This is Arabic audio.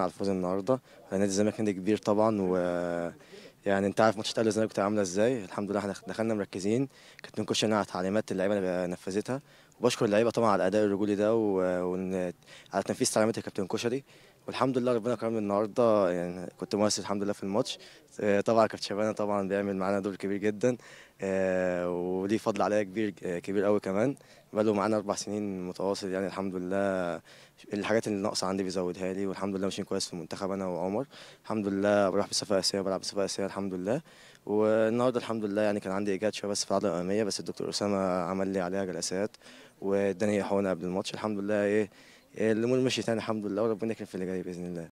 على الفوز النهارده نادي الزمالك نادي كبير طبعا و يعني انت عارف ماتشات الاهلي والزمالك عامله ازاي الحمد لله احنا دخلنا مركزين كانت من على تعليمات اللعيبه نفذتها وبشكر اللعيبه طبعا على الاداء الرجولي ده على تنفيذ تعليمات الكابتن كشري والحمد لله ربنا كرمني النهارده يعني كنت مؤثر الحمد لله في الماتش آه، طبعا كابتن شبانه طبعا بيعمل معانا دور كبير جدا آه، وليه فضل عليا كبير آه، كبير قوي كمان بقاله معانا اربع سنين متواصل يعني الحمد لله الحاجات اللي ناقصه عندي بيزودها لي والحمد لله ماشيين كويس في المنتخب انا وعمر الحمد لله بروح بصفه اساسيه وبلعب بصفه اساسيه الحمد لله والنهارده الحمد لله يعني كان عندي اجهاد شويه بس في العضله الاماميه بس الدكتور اسامه عمل لي عليها جلسات والدنيا حوالينا قبل الماتش الحمد لله إيه،, إيه الامور مشيت يعني الحمد لله وربنا يكرم في اللي جاي باذن الله